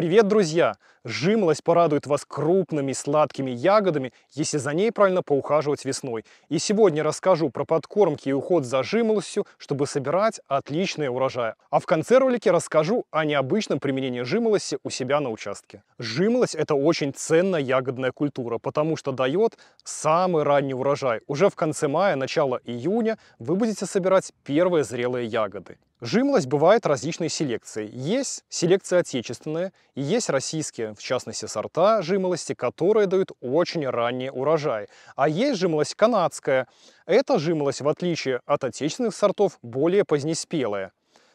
Привет, друзья! Жимлость порадует вас крупными сладкими ягодами, если за ней правильно поухаживать весной. И сегодня расскажу про подкормки и уход за жимолостью, чтобы собирать отличные урожаи. А в конце ролика расскажу о необычном применении жимолости у себя на участке. Жимолость – это очень ценная ягодная культура, потому что дает самый ранний урожай. Уже в конце мая, начало июня вы будете собирать первые зрелые ягоды. Жимлость бывает различной селекции. Есть селекция отечественная, и есть российские, в частности, сорта жимолости, которые дают очень ранний урожай. А есть жимолость канадская. Эта жимолость, в отличие от отечественных сортов, более позднеспелая.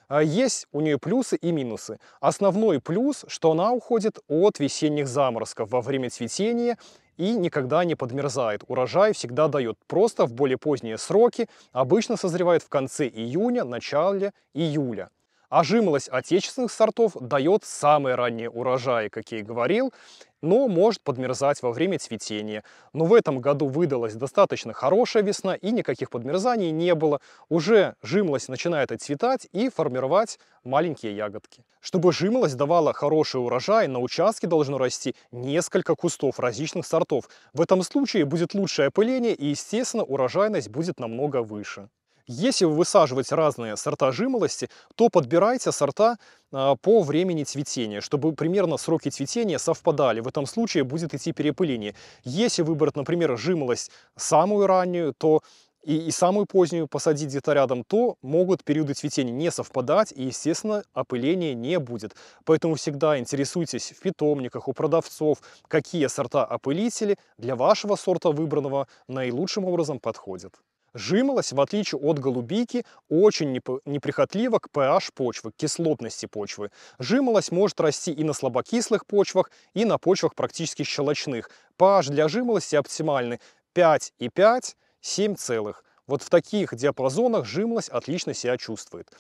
А есть у нее плюсы и минусы. Основной плюс, что она уходит от весенних заморозков во время цветения и никогда не подмерзает. Урожай всегда дает просто в более поздние сроки, обычно созревает в конце июня, начале июля. А жимолость отечественных сортов дает самые ранние урожаи, как я и говорил, но может подмерзать во время цветения. Но в этом году выдалась достаточно хорошая весна и никаких подмерзаний не было. Уже жимолость начинает отцветать и формировать маленькие ягодки. Чтобы жимолость давала хороший урожай, на участке должно расти несколько кустов различных сортов. В этом случае будет лучшее опыление и, естественно, урожайность будет намного выше. Если вы высаживаете разные сорта жимолости, то подбирайте сорта а, по времени цветения, чтобы примерно сроки цветения совпадали. В этом случае будет идти перепыление. Если выбрать, например, жимолость самую раннюю, то и, и самую позднюю посадить где-то рядом, то могут периоды цветения не совпадать, и, естественно, опыления не будет. Поэтому всегда интересуйтесь в питомниках, у продавцов, какие сорта опылители для вашего сорта выбранного наилучшим образом подходят. Жимолость, в отличие от голубики, очень неприхотлива к pH почвы, к кислотности почвы. Жимолость может расти и на слабокислых почвах, и на почвах практически щелочных. pH для жимолости оптимальный 5,5, 7 целых. Вот в таких диапазонах жимолость отлично себя чувствует.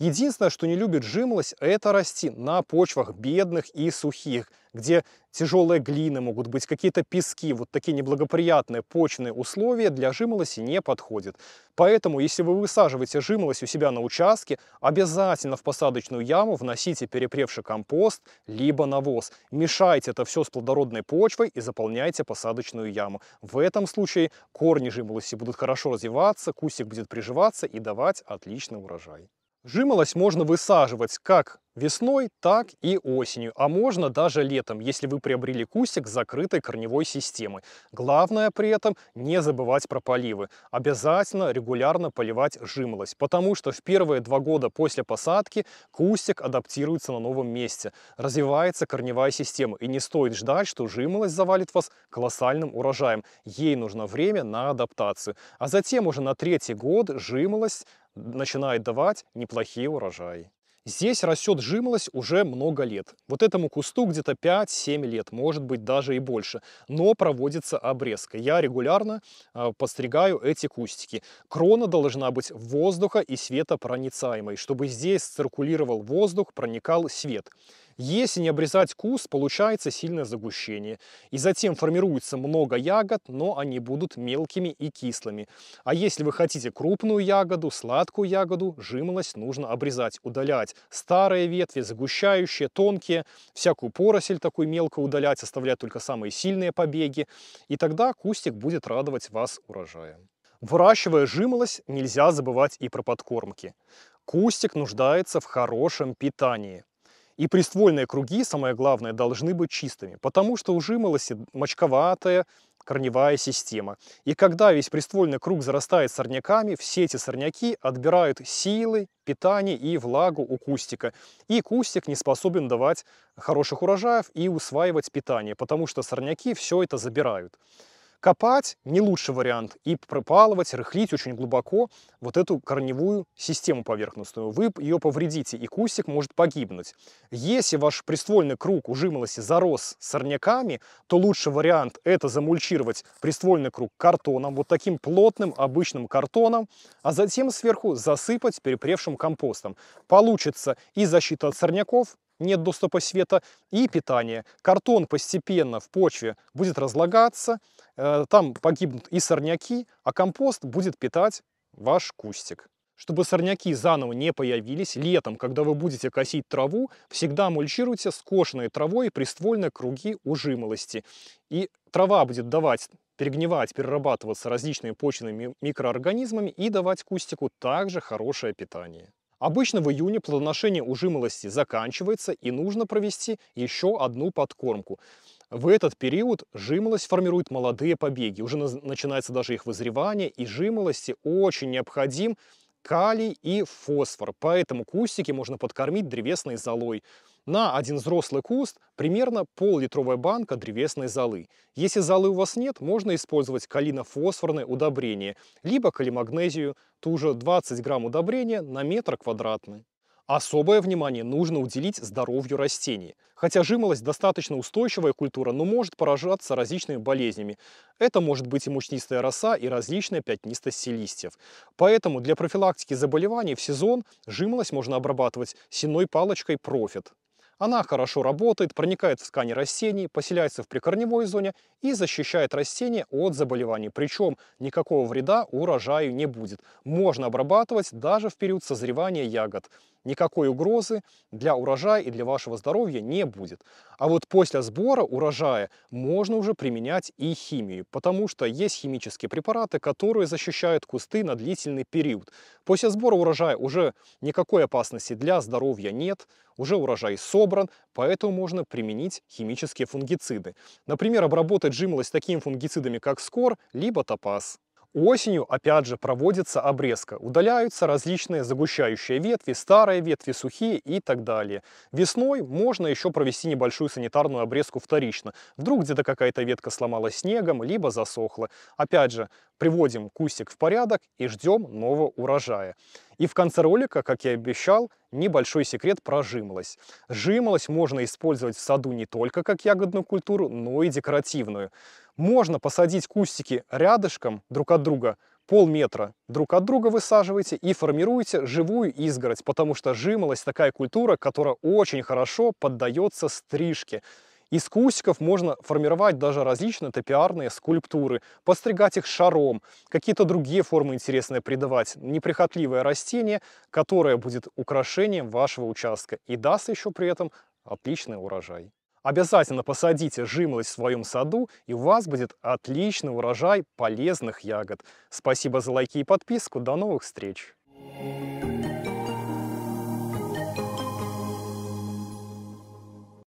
Единственное, что не любит жимолость, это расти на почвах бедных и сухих, где тяжелые глины могут быть, какие-то пески, вот такие неблагоприятные почные условия для жимолоси не подходят. Поэтому, если вы высаживаете жимолость у себя на участке, обязательно в посадочную яму вносите перепревший компост, либо навоз. Мешайте это все с плодородной почвой и заполняйте посадочную яму. В этом случае корни жимолости будут хорошо развиваться, кустик будет приживаться и давать отличный урожай. Жимолость можно высаживать как весной, так и осенью, а можно даже летом, если вы приобрели кустик с закрытой корневой системой. Главное при этом не забывать про поливы. Обязательно регулярно поливать жимолость, потому что в первые два года после посадки кустик адаптируется на новом месте, развивается корневая система, и не стоит ждать, что жимолость завалит вас колоссальным урожаем. Ей нужно время на адаптацию. А затем уже на третий год жимолость начинает давать неплохие урожаи. Здесь растет жимолость уже много лет. Вот этому кусту где-то 5-7 лет, может быть даже и больше. Но проводится обрезка. Я регулярно э, постригаю эти кустики. Крона должна быть воздуха и света проницаемой, чтобы здесь циркулировал воздух, проникал свет. Если не обрезать куст, получается сильное загущение. И затем формируется много ягод, но они будут мелкими и кислыми. А если вы хотите крупную ягоду, сладкую ягоду, жимолость нужно обрезать, удалять старые ветви, загущающие, тонкие, всякую поросель такую мелко удалять, оставлять только самые сильные побеги. И тогда кустик будет радовать вас урожаем. Выращивая жимолость, нельзя забывать и про подкормки. Кустик нуждается в хорошем питании. И приствольные круги, самое главное, должны быть чистыми, потому что у жимолоси мочковатая корневая система. И когда весь приствольный круг зарастает сорняками, все эти сорняки отбирают силы, питание и влагу у кустика. И кустик не способен давать хороших урожаев и усваивать питание, потому что сорняки все это забирают. Копать не лучший вариант и пропалывать, рыхлить очень глубоко вот эту корневую систему поверхностную. Вы ее повредите, и кустик может погибнуть. Если ваш приствольный круг ужимолости зарос сорняками, то лучший вариант это замульчировать приствольный круг картоном, вот таким плотным обычным картоном, а затем сверху засыпать перепревшим компостом. Получится и защита от сорняков, нет доступа света, и питания Картон постепенно в почве будет разлагаться, Э, там погибнут и сорняки, а компост будет питать ваш кустик. Чтобы сорняки заново не появились, летом, когда вы будете косить траву, всегда мульчируйте скошенной травой приствольные круги ужимолости. И трава будет давать перегнивать, перерабатываться различными почвенными микроорганизмами и давать кустику также хорошее питание. Обычно в июне плодоношение ужимолости заканчивается и нужно провести еще одну подкормку. В этот период жимолость формирует молодые побеги. Уже начинается даже их вызревание, и жимолости очень необходим калий и фосфор. Поэтому кустики можно подкормить древесной золой. На один взрослый куст примерно пол-литровая банка древесной золы. Если золы у вас нет, можно использовать калинофосфорное удобрение, либо калимагнезию, ту же 20 грамм удобрения на метр квадратный. Особое внимание нужно уделить здоровью растений. Хотя жимолость достаточно устойчивая культура, но может поражаться различными болезнями. Это может быть и мучнистая роса, и различная пятнистость листьев. Поэтому для профилактики заболеваний в сезон жимолость можно обрабатывать синой палочкой профит. Она хорошо работает, проникает в ткани растений, поселяется в прикорневой зоне и защищает растения от заболеваний. Причем никакого вреда урожаю не будет. Можно обрабатывать даже в период созревания ягод никакой угрозы для урожая и для вашего здоровья не будет. А вот после сбора урожая можно уже применять и химию, потому что есть химические препараты, которые защищают кусты на длительный период. После сбора урожая уже никакой опасности для здоровья нет, уже урожай собран, поэтому можно применить химические фунгициды. Например, обработать жимолость такими фунгицидами, как скор, либо топаз. Осенью, опять же, проводится обрезка. Удаляются различные загущающие ветви, старые ветви, сухие и так далее. Весной можно еще провести небольшую санитарную обрезку вторично. Вдруг где-то какая-то ветка сломалась снегом, либо засохла. Опять же, приводим кустик в порядок и ждем нового урожая. И в конце ролика, как я и обещал, небольшой секрет про жимолость. Жимолость можно использовать в саду не только как ягодную культуру, но и декоративную. Можно посадить кустики рядышком друг от друга, полметра друг от друга высаживаете и формируете живую изгородь, потому что жимолость такая культура, которая очень хорошо поддается стрижке. Из кустиков можно формировать даже различные топиарные скульптуры, постригать их шаром, какие-то другие формы интересные придавать. Неприхотливое растение, которое будет украшением вашего участка и даст еще при этом отличный урожай. Обязательно посадите жимолость в своем саду, и у вас будет отличный урожай полезных ягод. Спасибо за лайки и подписку. До новых встреч! Thank you.